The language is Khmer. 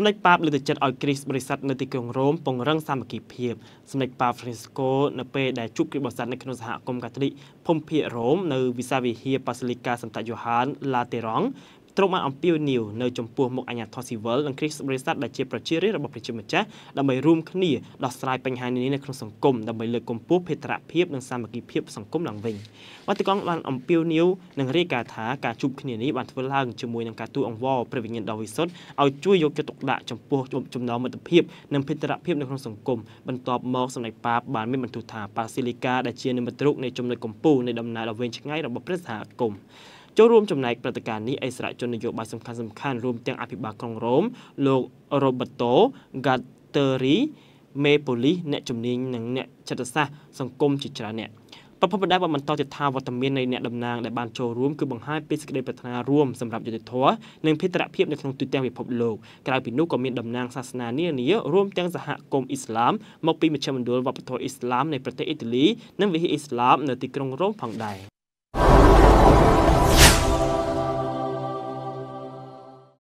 សម្ដេចប៉ាបលើកទឹកចិត្តឲ្យគ្រីស្ទបរិស័ទនៅទីក្រុងរ៉ូមពង្រឹងសាមគ្គីភាពសម្ដេចប៉ាហ្វ្រាន់ស៊ីស្កូនៅពេលដែលជួបគ្រីស្ទបរិស័ទនៅក្នុងសហគមន៍កាតូលិកភូមិភាគរ៉ូមនៅវិសាវិហារប៉ាសាលីកាសន្តយ៉ូហានឡាតេរ៉ង់ទ្រង់បានអំពាវនាវនៅចំពោះមុខអាជ្ញាធរស៊ីវិលនិងគ្រីស្ទបរិស័ទដែលជាប្រជារាស្ត្ររបស់ប្រជាម្ចាស់ដើម្បីរួមគ្នាដោះស្រាយបញ្ហានានានៅក្នុងសង្គមដើម្បីលើកកម្ពស់ភេត្រភាពនិងសាមគ្គីភាពសង្គមឡើងវិញវត្តកងបានអំពាវនាវនិងរាយការណ៍ថាការជួបគ្នានេះបានធ្វើឡើងជាមួយនឹងការទូអង្វរព្រះវិញ្ញាណដ៏វិសុទ្ធឲ្យជួយយកចិត្តទុកដាក់ចំពោះចំណងមិត្តភាពនិងភេត្រភាពនៅក្នុងសង្គមបន្ទាប់មកសម្ដេចប៉ាបបាន មានបន្ទូលថាប៉ាស៊ីលីកាដែលជានិមិត្តរូបនៃចំណុចកំពូលនៃដំណើរដ៏វែងឆ្ងាយរបស់ព្រះសហគមន៍ចូលរួមចំណែកព្រឹត្តិការណ៍នេះអិសរាជជននយោបាយសំខាន់សំខាន់រួមទាំងអភិបាលក្រុងរ៉ូមលោករ៉ូបតូហ្កាតេរីមេប៉ូលីសអ្នកជំនាញនិងអ្នកចិត្តសាស្ត្រសង្គមជាច្រើនអ្នកប្រពន្ធបដាបានបន្តទៀតថាវត្តមាននៃអ្នកតំណាងដែលបានចូលរួមគឺបង្ហាញពីសេចក្តីប្រាថ្នារួមសម្រាប់យុត្តិធម៌និងភេត្រភាពនៅក្នុងទូទាំងពិភពលោកក្រៅពីនោះក៏មានតំណាងសាសនានានារួមទាំងសហគមន៍អ៊ីស្លាមមកពីមជ្ឈមណ្ឌលវប្បធម៌អ៊ីស្លាមនៃប្រទេសអ៊ីតាលីនិងវិហារអ៊ីស្លាមនៅទីក្រុងរ៉ូមផងដែរ